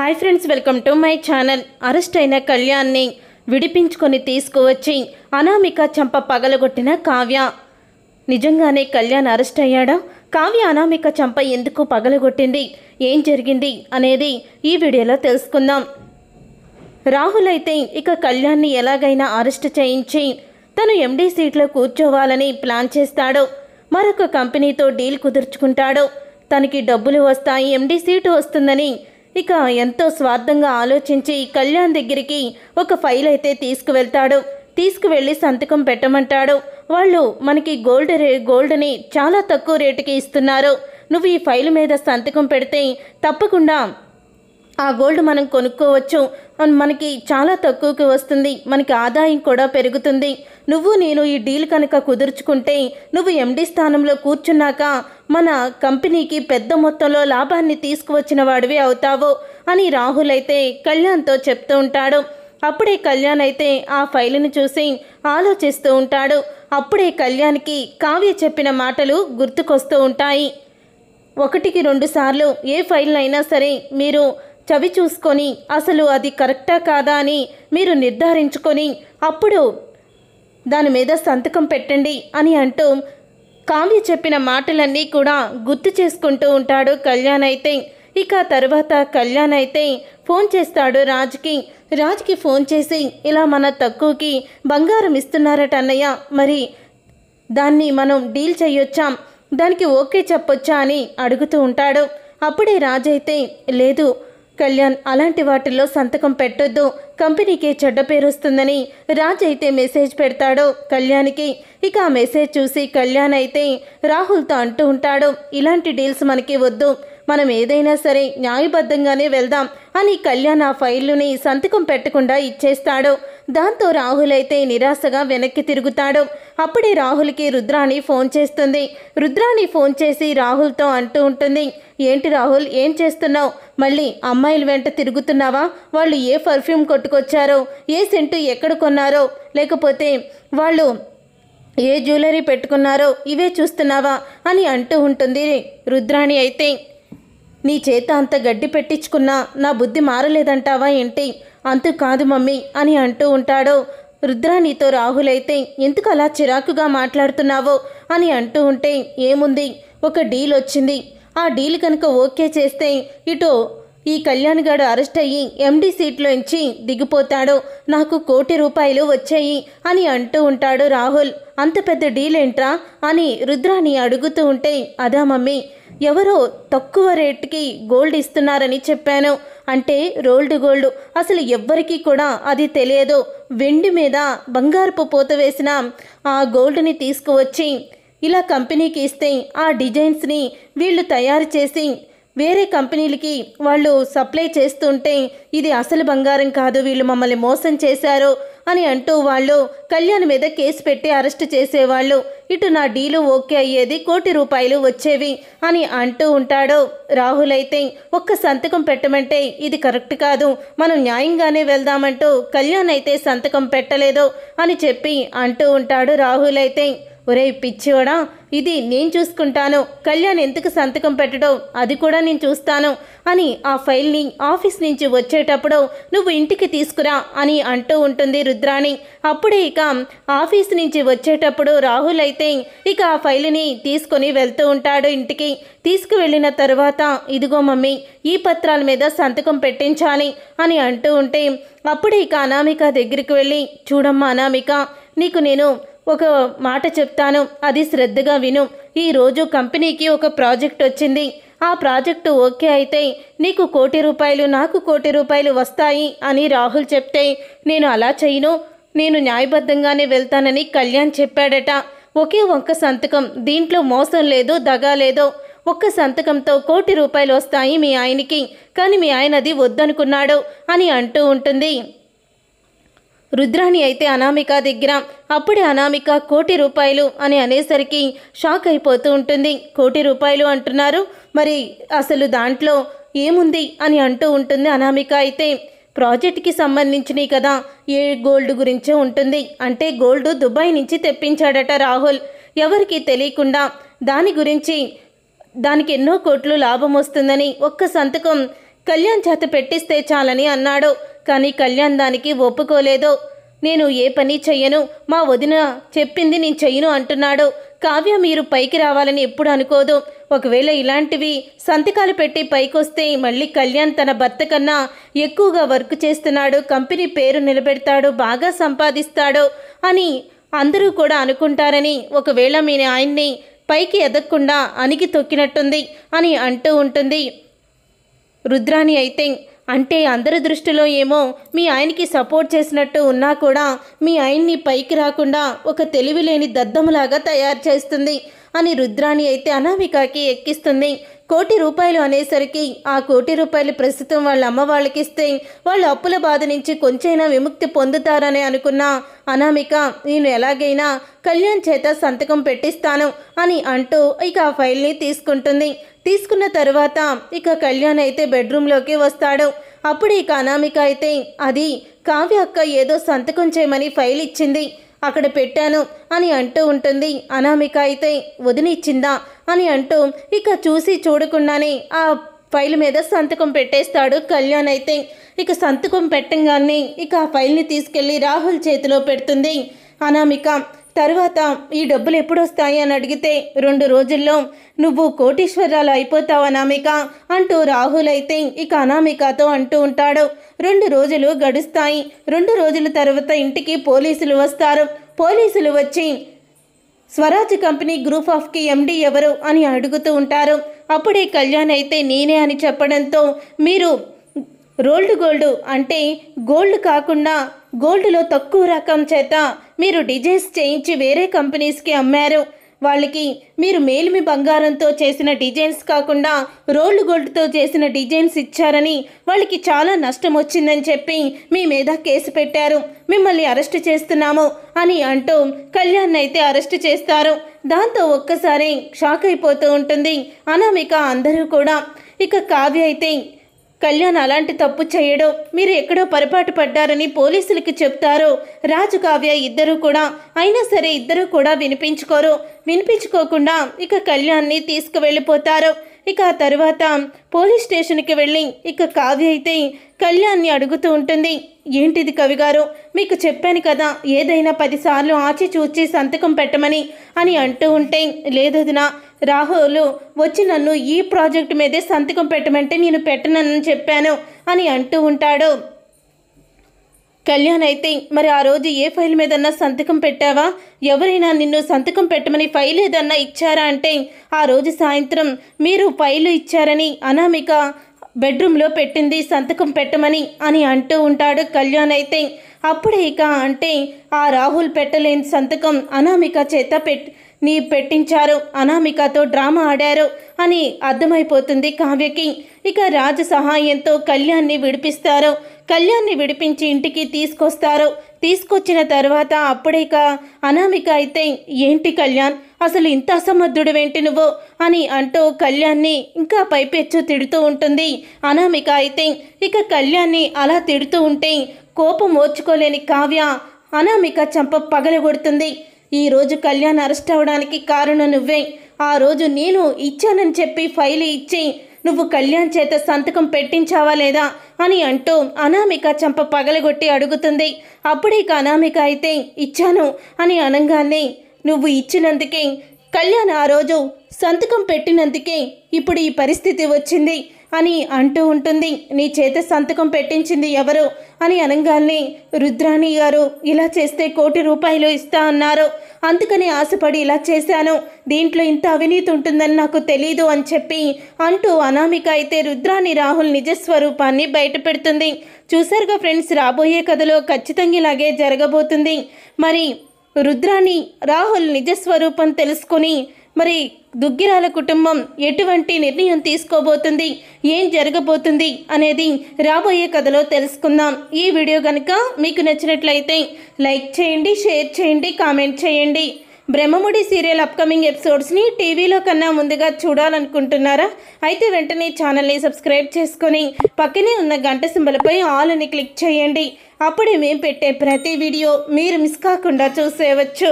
hi friends welcome to my channel arrest అయిన కళ్యాణ్ని విడిపించుకొని తీసుకువచ్చి అనామిక చంప పగలగొట్టిన కావ్య నిజంగానే కళ్యాణ్ అరెస్ట్ అయ్యాడా కావ్య అనామిక చంప ఎందుకు పగలగొట్టింది ఏం జరిగింది అనేది ఈ వీడియోలో తెలుసుకుందాం రాహుల్ అయితే ఇక కళ్యాణ్ని ఎలాగైనా అరెస్ట్ చేయించి తను ఎండీ సీట్లో కూర్చోవాలని ప్లాన్ చేస్తాడు మరొక కంపెనీతో డీల్ కుదుర్చుకుంటాడు తనకి డబ్బులు వస్తాయి ఎండీ సీటు వస్తుందని ఇక ఎంతో స్వార్థంగా ఆలోచించి కళ్యాణ్ దగ్గరికి ఒక ఫైల్ అయితే తీసుకువెళ్తాడు తీసుకువెళ్ళి సంతకం పెట్టమంటాడు వాళ్ళు మనకి గోల్డ్ రే గోల్డ్ని చాలా తక్కువ రేటుకి ఇస్తున్నారు నువ్వు ఈ ఫైల్ మీద సంతకం పెడితే తప్పకుండా ఆ గోల్డ్ మనం కొనుక్కోవచ్చు మనకి చాలా తక్కువకి వస్తుంది మనకి ఆదాయం కూడా పెరుగుతుంది నువ్వు నేను ఈ డీల్ కనుక కుదుర్చుకుంటే నువ్వు ఎండి స్థానంలో కూర్చున్నాక మన కంపెనీకి పెద్ద మొత్తంలో లాభాన్ని తీసుకువచ్చిన వాడివి అవుతావు అని రాహుల్ అయితే కళ్యాణ్తో చెప్తూ ఉంటాడు అప్పుడే కళ్యాణ్ అయితే ఆ ఫైలును చూసి ఆలోచిస్తూ ఉంటాడు అప్పుడే కళ్యాణ్కి కావ్య చెప్పిన మాటలు గుర్తుకొస్తూ ఉంటాయి ఒకటికి రెండు సార్లు ఏ ఫైల్నైనా సరే మీరు చవి చూసుకొని అసలు అది కరెక్టా కాదా అని మీరు నిర్ధారించుకొని అప్పుడు దాని మీద సంతకం పెట్టండి అని అంటూ కావ్య చెప్పిన మాటలన్నీ కూడా గుర్తు చేసుకుంటూ ఉంటాడు కళ్యాణ్ అయితే ఇక తర్వాత కళ్యాణ్ అయితే ఫోన్ చేస్తాడు రాజ్కి రాజ్కి ఫోన్ చేసి ఇలా మన తక్కువకి బంగారం ఇస్తున్నారట అన్నయ్య మరి దాన్ని మనం డీల్ చేయొచ్చాం దానికి ఓకే చెప్పొచ్చా అని అడుగుతూ ఉంటాడు అప్పుడే రాజైతే లేదు కళ్యాణ్ అలాంటి వాటిల్లో సంతకం పెట్టొద్దు కంపెనీకి చెడ్డ వస్తుందని రాజ్ అయితే మెసేజ్ పెడతాడు కళ్యాణ్కి ఇక ఆ మెసేజ్ చూసి కళ్యాణ్ అయితే రాహుల్తో అంటూ ఉంటాడు ఇలాంటి డీల్స్ మనకి వద్దు మనం ఏదైనా సరే న్యాయబద్ధంగానే వెళ్దాం అని కళ్యాణ్ ఆ ఫైల్లుని సంతకం పెట్టకుండా ఇచ్చేస్తాడు దాంతో రాహుల్ అయితే నిరాశగా వెనక్కి తిరుగుతాడు అప్పుడే రాహుల్కి రుద్రాణి ఫోన్ చేస్తుంది రుద్రాణి ఫోన్ చేసి రాహుల్తో అంటూ ఉంటుంది ఏంటి రాహుల్ ఏం చేస్తున్నావు మళ్ళీ అమ్మాయిల వెంట తిరుగుతున్నావా వాళ్ళు ఏ పర్ఫ్యూమ్ కొట్టుకొచ్చారో ఏ సెంటు ఎక్కడ కొన్నారో లేకపోతే వాళ్ళు ఏ జ్యువెలరీ పెట్టుకున్నారో ఇవే చూస్తున్నావా అని అంటూ ఉంటుంది రుద్రాణి అయితే నీ చేత అంత గడ్డి పెట్టించుకున్నా నా బుద్ధి మారలేదంటావా ఏంటి అంతు కాదు మమ్మీ అని అంటూ ఉంటాడు రుద్రా నీతో రాహులైతే ఎందుకు అలా చిరాకుగా మాట్లాడుతున్నావో అని అంటూ ఉంటే ఏముంది ఒక డీల్ వచ్చింది ఆ డీల్ కనుక ఓకే చేస్తే ఇటు ఈ కళ్యాణ్ గారు అరెస్ట్ అయ్యి ఎండీ సీట్లోంచి దిగిపోతాడు నాకు కోటి రూపాయలు వచ్చాయి అని అంటూ ఉంటాడు రాహుల్ అంత పెద్ద డీల్ ఏంట్రా అని రుద్రాని అడుగుతూ ఉంటే అదా మమ్మీ ఎవరో తక్కువ రేట్కి గోల్డ్ ఇస్తున్నారని చెప్పాను అంటే రోల్డ్ గోల్డ్ అసలు ఎవ్వరికీ కూడా అది తెలియదు వెండి మీద బంగారపు పూత వేసిన ఆ గోల్డ్ని తీసుకువచ్చి ఇలా కంపెనీకి ఇస్తే ఆ డిజైన్స్ని వీళ్ళు తయారు చేసి వేరే కంపెనీలకి వాళ్ళు సప్లై చేస్తుంటే ఇది అసలు బంగారం కాదు వీళ్ళు మమ్మల్ని మోసం చేశారు అని అంటూ వాళ్ళు కళ్యాణ్ మీద కేసు పెట్టి అరెస్ట్ చేసేవాళ్ళు ఇటు నా డీలు ఓకే అయ్యేది కోటి రూపాయలు వచ్చేవి అని అంటూ ఉంటాడు రాహుల్ అయితే ఒక్క సంతకం పెట్టమంటే ఇది కరెక్ట్ కాదు మనం న్యాయంగానే వెళ్దామంటూ కళ్యాణ్ అయితే సంతకం పెట్టలేదు అని చెప్పి అంటూ ఉంటాడు రాహుల్ అయితే ఒరే పిచ్చివడా ఇది నేను చూసుకుంటాను కళ్యాణ్ ఎందుకు సంతకం పెట్టడం అది కూడా నేను చూస్తాను అని ఆ ఫైల్ని ఆఫీస్ నుంచి వచ్చేటప్పుడు నువ్వు ఇంటికి తీసుకురా అని అంటూ ఉంటుంది రుద్రాణి అప్పుడే ఇక ఆఫీస్ నుంచి వచ్చేటప్పుడు రాహుల్ అయితే ఇక ఆ ఫైల్ని తీసుకొని వెళ్తూ ఉంటాడు ఇంటికి తీసుకువెళ్ళిన తర్వాత ఇదిగో మమ్మీ ఈ పత్రాల మీద సంతకం పెట్టించాలి అని అంటూ ఉంటే అప్పుడే ఇక అనామిక దగ్గరికి వెళ్ళి చూడమ్మా అనామిక నీకు నేను ఒక మాట చెప్తాను అది శ్రద్ధగా విను ఈరోజు కంపెనీకి ఒక ప్రాజెక్ట్ వచ్చింది ఆ ప్రాజెక్టు ఓకే అయితే నీకు కోటి రూపాయలు నాకు కోటి రూపాయలు వస్తాయి అని రాహుల్ చెప్తే నేను అలా చేయను నేను న్యాయబద్ధంగానే వెళ్తానని కళ్యాణ్ చెప్పాడట ఒకే ఒక్క సంతకం దీంట్లో మోసం లేదు దగా లేదో ఒక్క సంతకంతో కోటి రూపాయలు వస్తాయి మీ ఆయనకి కానీ మీ ఆయన అది వద్దనుకున్నాడు అని అంటూ ఉంటుంది రుద్రాణి అయితే అనామిక దగ్గర అప్పుడే అనామిక కోటి రూపాయలు అని అనేసరికి షాక్ అయిపోతూ ఉంటుంది కోటి రూపాయలు అంటున్నారు మరి అసలు దాంట్లో ఏముంది అని అంటూ ఉంటుంది అనామిక అయితే ప్రాజెక్ట్కి సంబంధించినవి కదా ఏ గోల్డ్ గురించే ఉంటుంది అంటే గోల్డ్ దుబాయ్ నుంచి తెప్పించాడట రాహుల్ ఎవరికి తెలియకుండా దాని గురించి దానికి ఎన్నో కోట్లు లాభం వస్తుందని ఒక్క సంతకం కళ్యాణ్ చేత పెట్టిస్తే చాలని అన్నాడు కానీ కళ్యాణ్ దానికి ఒప్పుకోలేదు నేను ఏ పని చెయ్యను మా వదిన చెప్పింది నేను చెయ్యను అంటున్నాడు కావ్య మీరు పైకి రావాలని ఎప్పుడు అనుకోదు ఒకవేళ ఇలాంటివి సంతకాలు పెట్టి పైకొస్తే మళ్ళీ కళ్యాణ్ తన భర్త కన్నా ఎక్కువగా వర్క్ చేస్తున్నాడు కంపెనీ పేరు నిలబెడతాడు బాగా సంపాదిస్తాడు అని అందరూ కూడా అనుకుంటారని ఒకవేళ మీ ఆయన్ని పైకి ఎదగకుండా అణిగి తొక్కినట్టుంది అని అంటూ ఉంటుంది రుద్రాని అయితే అంటే అందరి దృష్టిలో ఏమో మీ ఆయనకి సపోర్ట్ చేసినట్టు ఉన్నా కూడా మీ ఆయన్ని పైకి రాకుండా ఒక తెలివి లేని దద్దములాగా తయారు చేస్తుంది అని రుద్రాణి అయితే అనామికకి ఎక్కిస్తుంది కోటి రూపాయలు అనేసరికి ఆ కోటి రూపాయలు ప్రస్తుతం వాళ్ళ అమ్మ వాళ్ళకి ఇస్తే వాళ్ళు అప్పుల బాధ నుంచి కొంచెమైనా విముక్తి పొందుతారని అనుకున్న అనామిక నేను ఎలాగైనా కళ్యాణ్ చేత సంతకం పెట్టిస్తాను అని అంటూ ఇక ఆ ఫైల్ని తీసుకుంటుంది తీసుకున్న తర్వాత ఇక కళ్యాణ్ అయితే బెడ్రూమ్లోకి వస్తాడు అప్పుడు ఇక అనామిక అయితే అది కావ్య అక్క ఏదో సంతకం చేయమని ఫైల్ ఇచ్చింది అక్కడ పెట్టాను అని అంటూ ఉంటుంది అనామిక అయితే వదిలిచ్చిందా అని అంటూ ఇక చూసి చూడకుండానే ఆ ఫైల్ మీద సంతకం పెట్టేస్తాడు కళ్యాణ్ అయితే ఇక సంతకం పెట్టంగానే ఇక ఆ ఫైల్ని తీసుకెళ్ళి రాహుల్ చేతిలో పెడుతుంది అనామిక తర్వాత ఈ డబ్బులు ఎప్పుడు వస్తాయి అని అడిగితే రెండు రోజుల్లో నువ్వు కోటీశ్వరాలు అయిపోతావు అనామిక అంటూ రాహుల్ అయితే ఇక అనామికతో అంటూ ఉంటాడు రెండు రోజులు గడుస్తాయి రెండు రోజుల తర్వాత ఇంటికి పోలీసులు వస్తారు పోలీసులు వచ్చి స్వరాజ్ కంపెనీ గ్రూప్ ఆఫ్కి ఎండి ఎవరు అని అడుగుతూ ఉంటారు అప్పుడే కళ్యాణ్ అయితే నేనే అని చెప్పడంతో మీరు రోల్డ్ గోల్డ్ అంటే గోల్డ్ కాకుండా గోల్డ్లో తక్కువ రకం చేత మీరు డిజైన్స్ చేయించి వేరే కంపెనీస్కి అమ్మారు వాళ్ళకి మీరు మేలిమి బంగారంతో చేసిన డిజైన్స్ కాకుండా రోల్డ్ గోల్డ్తో చేసిన డిజైన్స్ ఇచ్చారని వాళ్ళకి చాలా నష్టం వచ్చిందని చెప్పి మీ మీద కేసు పెట్టారు మిమ్మల్ని అరెస్ట్ చేస్తున్నాము అని అంటూ కళ్యాణ్ అయితే అరెస్ట్ చేస్తారు దాంతో ఒక్కసారి షాక్ అయిపోతూ ఉంటుంది అనామిక అందరూ కూడా ఇక కావ్య అయితే కళ్యాణ్ అలాంటి తప్పు చేయడం మీరు ఎక్కడో పొరపాటు పడ్డారని పోలీసులకి చెప్తారు రాజు కావ్య ఇద్దరూ కూడా అయినా సరే ఇద్దరూ కూడా వినిపించుకోరు వినిపించుకోకుండా ఇక కళ్యాణ్ని తీసుకువెళ్ళిపోతారు ఇక ఆ తర్వాత పోలీస్ స్టేషన్కి వెళ్ళి ఇక కావ్య అయితే కళ్యాణ్ని అడుగుతూ ఉంటుంది ఏంటిది కవిగారు మీకు చెప్పాను కదా ఏదైనా పదిసార్లు ఆచి చూచి సంతకం పెట్టమని అని అంటూ ఉంటే లేదదినా రాహులు వచ్చి నన్ను ఈ ప్రాజెక్ట్ మీదే సంతకం పెట్టమంటే నేను పెట్టనని చెప్పాను అని అంటూ ఉంటాడు కళ్యాణ్ అయితే మరి ఆ రోజు ఏ ఫైల్ మీదన్నా సంతకం పెట్టావా ఎవరైనా నిన్ను సంతకం పెట్టమని ఫైల్ ఏదన్నా ఇచ్చారా అంటే ఆ రోజు సాయంత్రం మీరు ఫైలు ఇచ్చారని అనామిక బెడ్రూమ్లో పెట్టింది సంతకం పెట్టమని అని అంటూ ఉంటాడు కళ్యాణ్ అయితే అప్పుడే ఇక అంటే ఆ రాహుల్ పెట్టలేని సంతకం అనామిక చేత పెట్ నీ పెట్టించారు అనామికతో డ్రామా ఆడారు అని అర్థమైపోతుంది కావ్యకి ఇక రాజు సహాయంతో కళ్యాణ్ని విడిపిస్తారు కళ్యాణ్ని విడిపించి ఇంటికి తీసుకొస్తారు తీసుకొచ్చిన తర్వాత అప్పుడేక అనామిక అయితే ఏంటి కళ్యాణ్ అసలు ఇంత అసమర్థుడువేంటి నువ్వు అని అంటూ కళ్యాణ్ని ఇంకా పైపెచ్చు తిడుతూ ఉంటుంది అనామిక అయితే ఇక కళ్యాణ్ని అలా తిడుతూ ఉంటే కోపం ఓర్చుకోలేని కావ్య అనామిక చంప పగలగొడుతుంది ఈరోజు కళ్యాణ్ అరెస్ట్ అవడానికి కారణం నువ్వే ఆ రోజు నేను ఇచ్చానని చెప్పి ఫైల్ ఇచ్చి నువ్వు కళ్యాణ్ చేత సంతకం పెట్టించావా లేదా అని అంటూ అనామిక చంప పగలగొట్టి అడుగుతుంది అప్పుడే అనామిక అయితే ఇచ్చాను అని అనగానే నువ్వు ఇచ్చినందుకే కళ్యాణ్ ఆ రోజు సంతకం పెట్టినందుకే ఇప్పుడు ఈ పరిస్థితి వచ్చింది అని అంటూ ఉంటుంది నీ చేత సంతకం పెట్టించింది ఎవరు అని అనగాల్ని రుద్రాణి గారు ఇలా చేస్తే కోటి రూపాయలు ఇస్తా అన్నారు అందుకని ఆశపడి ఇలా చేశాను దీంట్లో ఇంత అవినీతి ఉంటుందని నాకు తెలీదు అని చెప్పి అంటూ అనామిక అయితే రుద్రాణి రాహుల్ నిజస్వరూపాన్ని బయటపెడుతుంది చూసారుగా ఫ్రెండ్స్ రాబోయే కథలో ఖచ్చితంగా ఇలాగే జరగబోతుంది మరి రుద్రాణి రాహుల్ నిజస్వరూపం తెలుసుకుని మరి దుగ్గిరాల కుటుంబం ఎటువంటి నిర్ణయం తీసుకోబోతుంది ఏం జరగబోతుంది అనేది రాబోయే కథలో తెలుసుకుందాం ఈ వీడియో కనుక మీకు నచ్చినట్లయితే లైక్ చేయండి షేర్ చేయండి కామెంట్ చేయండి బ్రహ్మముడి సీరియల్ అప్కమింగ్ ఎపిసోడ్స్ని టీవీలో కన్నా ముందుగా చూడాలనుకుంటున్నారా అయితే వెంటనే ఛానల్ని సబ్స్క్రైబ్ చేసుకొని పక్కనే ఉన్న గంట సింబలపై ఆల్ అని క్లిక్ చేయండి అప్పుడే మేము పెట్టే ప్రతి వీడియో మీరు మిస్ కాకుండా చూసేయవచ్చు